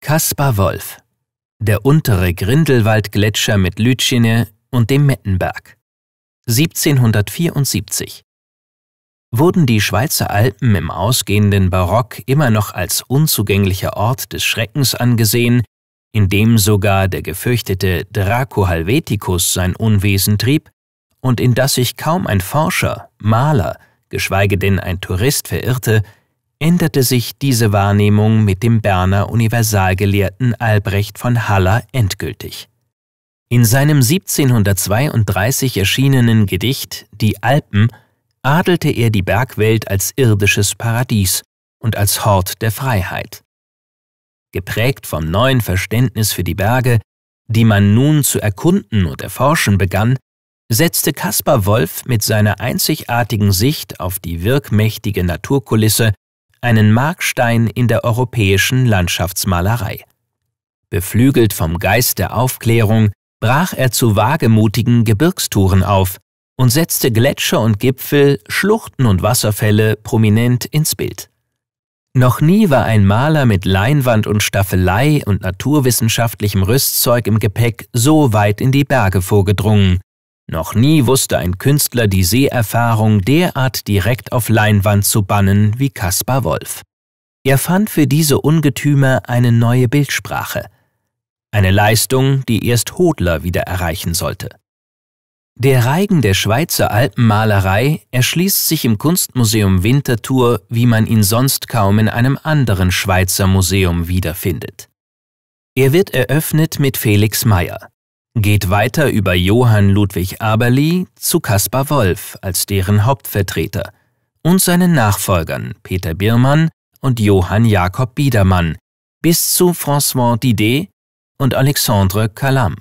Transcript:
Kaspar Wolf Der untere Grindelwaldgletscher mit Lütschine und dem Mettenberg 1774 Wurden die Schweizer Alpen im ausgehenden Barock immer noch als unzugänglicher Ort des Schreckens angesehen, in dem sogar der gefürchtete Draco Helveticus sein Unwesen trieb und in das sich kaum ein Forscher, Maler, geschweige denn ein Tourist verirrte, änderte sich diese Wahrnehmung mit dem Berner Universalgelehrten Albrecht von Haller endgültig. In seinem 1732 erschienenen Gedicht Die Alpen adelte er die Bergwelt als irdisches Paradies und als Hort der Freiheit geprägt vom neuen Verständnis für die Berge, die man nun zu erkunden und erforschen begann, setzte Caspar Wolf mit seiner einzigartigen Sicht auf die wirkmächtige Naturkulisse einen Markstein in der europäischen Landschaftsmalerei. Beflügelt vom Geist der Aufklärung brach er zu wagemutigen Gebirgstouren auf und setzte Gletscher und Gipfel, Schluchten und Wasserfälle prominent ins Bild. Noch nie war ein Maler mit Leinwand und Staffelei und naturwissenschaftlichem Rüstzeug im Gepäck so weit in die Berge vorgedrungen. Noch nie wusste ein Künstler die Seeerfahrung derart direkt auf Leinwand zu bannen wie Caspar Wolf. Er fand für diese Ungetüme eine neue Bildsprache. Eine Leistung, die erst Hodler wieder erreichen sollte. Der Reigen der Schweizer Alpenmalerei erschließt sich im Kunstmuseum Winterthur, wie man ihn sonst kaum in einem anderen Schweizer Museum wiederfindet. Er wird eröffnet mit Felix Meyer, geht weiter über Johann Ludwig Aberli zu Caspar Wolf als deren Hauptvertreter und seinen Nachfolgern Peter Biermann und Johann Jakob Biedermann bis zu François Didet und Alexandre Calam.